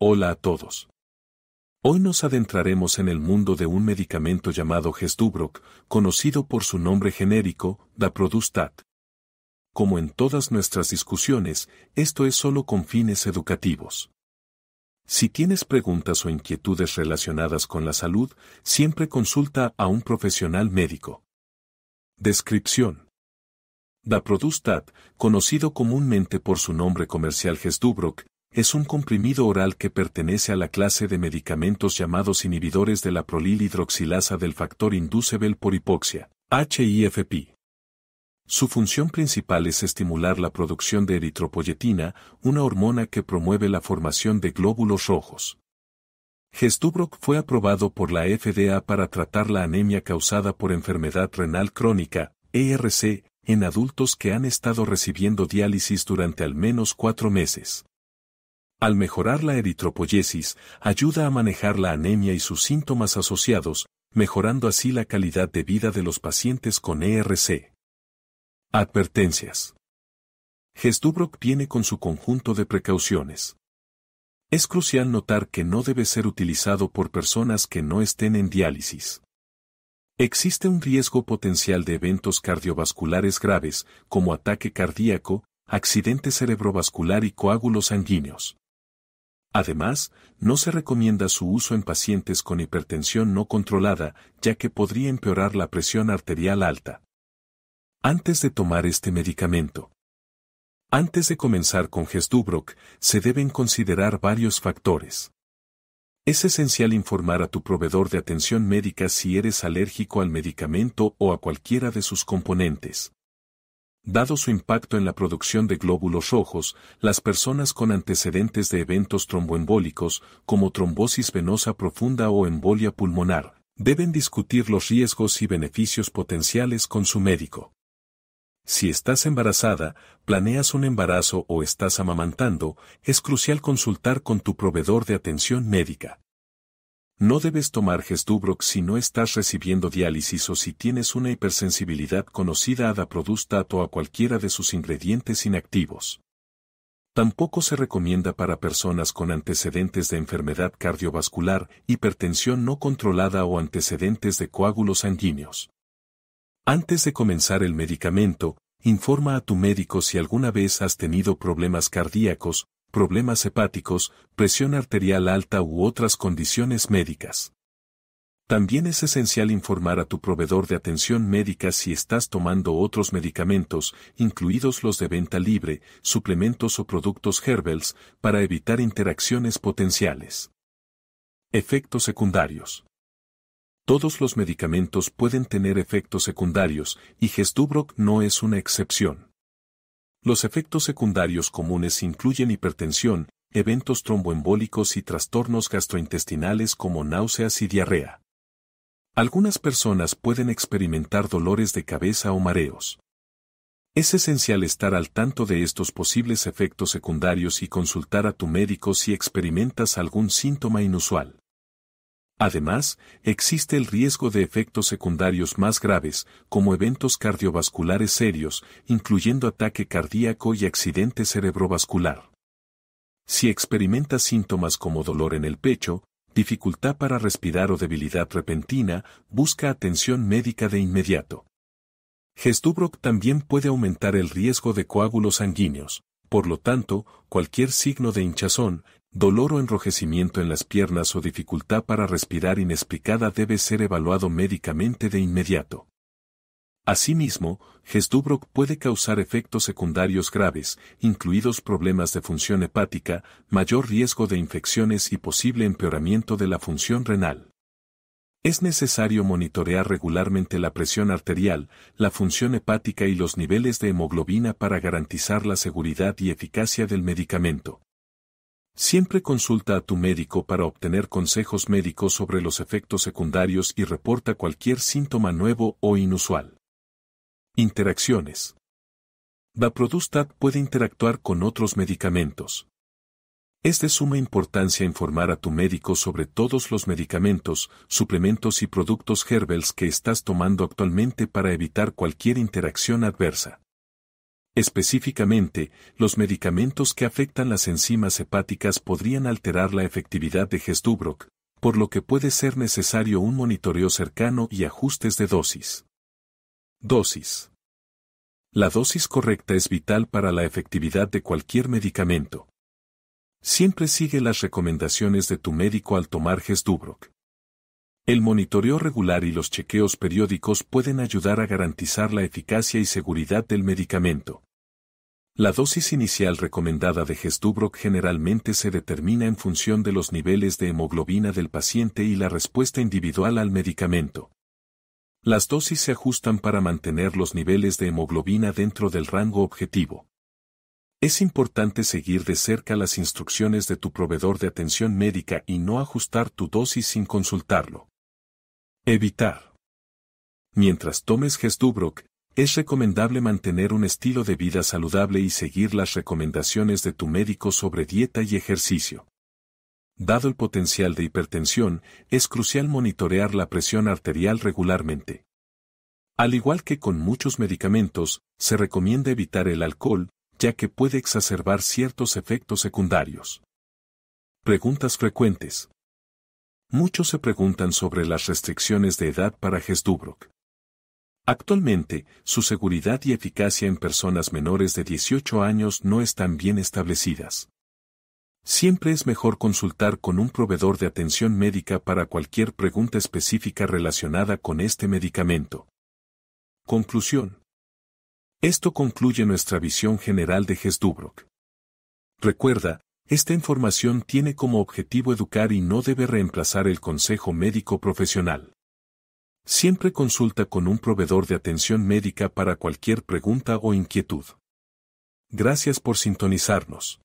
Hola a todos. Hoy nos adentraremos en el mundo de un medicamento llamado Gestubrock, conocido por su nombre genérico, Daprodustat. Como en todas nuestras discusiones, esto es solo con fines educativos. Si tienes preguntas o inquietudes relacionadas con la salud, siempre consulta a un profesional médico. Descripción. Daprodustat, conocido comúnmente por su nombre comercial Gesdubroc, es un comprimido oral que pertenece a la clase de medicamentos llamados inhibidores de la prolilhidroxilasa del factor inducible por hipoxia, HIFP. Su función principal es estimular la producción de eritropoyetina, una hormona que promueve la formación de glóbulos rojos. Gestubroc fue aprobado por la FDA para tratar la anemia causada por enfermedad renal crónica, ERC, en adultos que han estado recibiendo diálisis durante al menos cuatro meses. Al mejorar la eritropoyesis, ayuda a manejar la anemia y sus síntomas asociados, mejorando así la calidad de vida de los pacientes con ERC. Advertencias. Gestubrock viene con su conjunto de precauciones. Es crucial notar que no debe ser utilizado por personas que no estén en diálisis. Existe un riesgo potencial de eventos cardiovasculares graves, como ataque cardíaco, accidente cerebrovascular y coágulos sanguíneos. Además, no se recomienda su uso en pacientes con hipertensión no controlada, ya que podría empeorar la presión arterial alta. Antes de tomar este medicamento. Antes de comenzar con Gestubrock, se deben considerar varios factores. Es esencial informar a tu proveedor de atención médica si eres alérgico al medicamento o a cualquiera de sus componentes. Dado su impacto en la producción de glóbulos rojos, las personas con antecedentes de eventos tromboembólicos, como trombosis venosa profunda o embolia pulmonar, deben discutir los riesgos y beneficios potenciales con su médico. Si estás embarazada, planeas un embarazo o estás amamantando, es crucial consultar con tu proveedor de atención médica. No debes tomar Gestubrox si no estás recibiendo diálisis o si tienes una hipersensibilidad conocida a Daprodustat o a cualquiera de sus ingredientes inactivos. Tampoco se recomienda para personas con antecedentes de enfermedad cardiovascular, hipertensión no controlada o antecedentes de coágulos sanguíneos. Antes de comenzar el medicamento, informa a tu médico si alguna vez has tenido problemas cardíacos, problemas hepáticos, presión arterial alta u otras condiciones médicas. También es esencial informar a tu proveedor de atención médica si estás tomando otros medicamentos, incluidos los de venta libre, suplementos o productos Herbels, para evitar interacciones potenciales. Efectos secundarios. Todos los medicamentos pueden tener efectos secundarios y Gestubrock no es una excepción. Los efectos secundarios comunes incluyen hipertensión, eventos tromboembólicos y trastornos gastrointestinales como náuseas y diarrea. Algunas personas pueden experimentar dolores de cabeza o mareos. Es esencial estar al tanto de estos posibles efectos secundarios y consultar a tu médico si experimentas algún síntoma inusual. Además, existe el riesgo de efectos secundarios más graves, como eventos cardiovasculares serios, incluyendo ataque cardíaco y accidente cerebrovascular. Si experimenta síntomas como dolor en el pecho, dificultad para respirar o debilidad repentina, busca atención médica de inmediato. Gestubrock también puede aumentar el riesgo de coágulos sanguíneos, por lo tanto, cualquier signo de hinchazón, dolor o enrojecimiento en las piernas o dificultad para respirar inexplicada debe ser evaluado médicamente de inmediato. Asimismo, Gesdubroc puede causar efectos secundarios graves, incluidos problemas de función hepática, mayor riesgo de infecciones y posible empeoramiento de la función renal. Es necesario monitorear regularmente la presión arterial, la función hepática y los niveles de hemoglobina para garantizar la seguridad y eficacia del medicamento. Siempre consulta a tu médico para obtener consejos médicos sobre los efectos secundarios y reporta cualquier síntoma nuevo o inusual. Interacciones. Daprodustat puede interactuar con otros medicamentos. Es de suma importancia informar a tu médico sobre todos los medicamentos, suplementos y productos herbels que estás tomando actualmente para evitar cualquier interacción adversa. Específicamente, los medicamentos que afectan las enzimas hepáticas podrían alterar la efectividad de Gesdubroc, por lo que puede ser necesario un monitoreo cercano y ajustes de dosis. Dosis. La dosis correcta es vital para la efectividad de cualquier medicamento. Siempre sigue las recomendaciones de tu médico al tomar Gesdubroc. El monitoreo regular y los chequeos periódicos pueden ayudar a garantizar la eficacia y seguridad del medicamento. La dosis inicial recomendada de gestubrock generalmente se determina en función de los niveles de hemoglobina del paciente y la respuesta individual al medicamento. Las dosis se ajustan para mantener los niveles de hemoglobina dentro del rango objetivo. Es importante seguir de cerca las instrucciones de tu proveedor de atención médica y no ajustar tu dosis sin consultarlo. Evitar. Mientras tomes Gesdubroc, es recomendable mantener un estilo de vida saludable y seguir las recomendaciones de tu médico sobre dieta y ejercicio. Dado el potencial de hipertensión, es crucial monitorear la presión arterial regularmente. Al igual que con muchos medicamentos, se recomienda evitar el alcohol, ya que puede exacerbar ciertos efectos secundarios. Preguntas frecuentes. Muchos se preguntan sobre las restricciones de edad para Hesdubrock. Actualmente, su seguridad y eficacia en personas menores de 18 años no están bien establecidas. Siempre es mejor consultar con un proveedor de atención médica para cualquier pregunta específica relacionada con este medicamento. Conclusión. Esto concluye nuestra visión general de Gesdubrock. Recuerda, esta información tiene como objetivo educar y no debe reemplazar el consejo médico profesional. Siempre consulta con un proveedor de atención médica para cualquier pregunta o inquietud. Gracias por sintonizarnos.